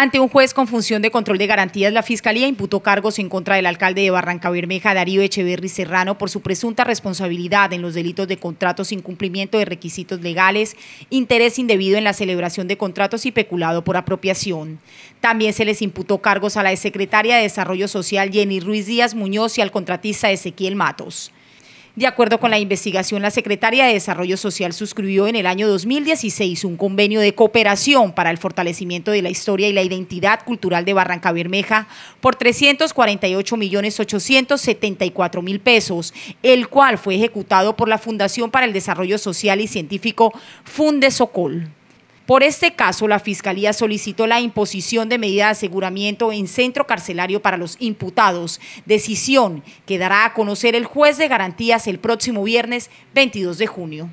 Ante un juez con función de control de garantías, la Fiscalía imputó cargos en contra del alcalde de Barranca Bermeja, Darío Echeverri Serrano, por su presunta responsabilidad en los delitos de contratos, sin cumplimiento de requisitos legales, interés indebido en la celebración de contratos y peculado por apropiación. También se les imputó cargos a la exsecretaria de Desarrollo Social, Jenny Ruiz Díaz Muñoz, y al contratista Ezequiel Matos. De acuerdo con la investigación, la Secretaria de Desarrollo Social suscribió en el año 2016 un convenio de cooperación para el fortalecimiento de la historia y la identidad cultural de Barranca Bermeja por 348 millones 874 mil pesos, el cual fue ejecutado por la Fundación para el Desarrollo Social y Científico Fundesocol. Por este caso, la Fiscalía solicitó la imposición de medida de aseguramiento en centro carcelario para los imputados, decisión que dará a conocer el juez de garantías el próximo viernes 22 de junio.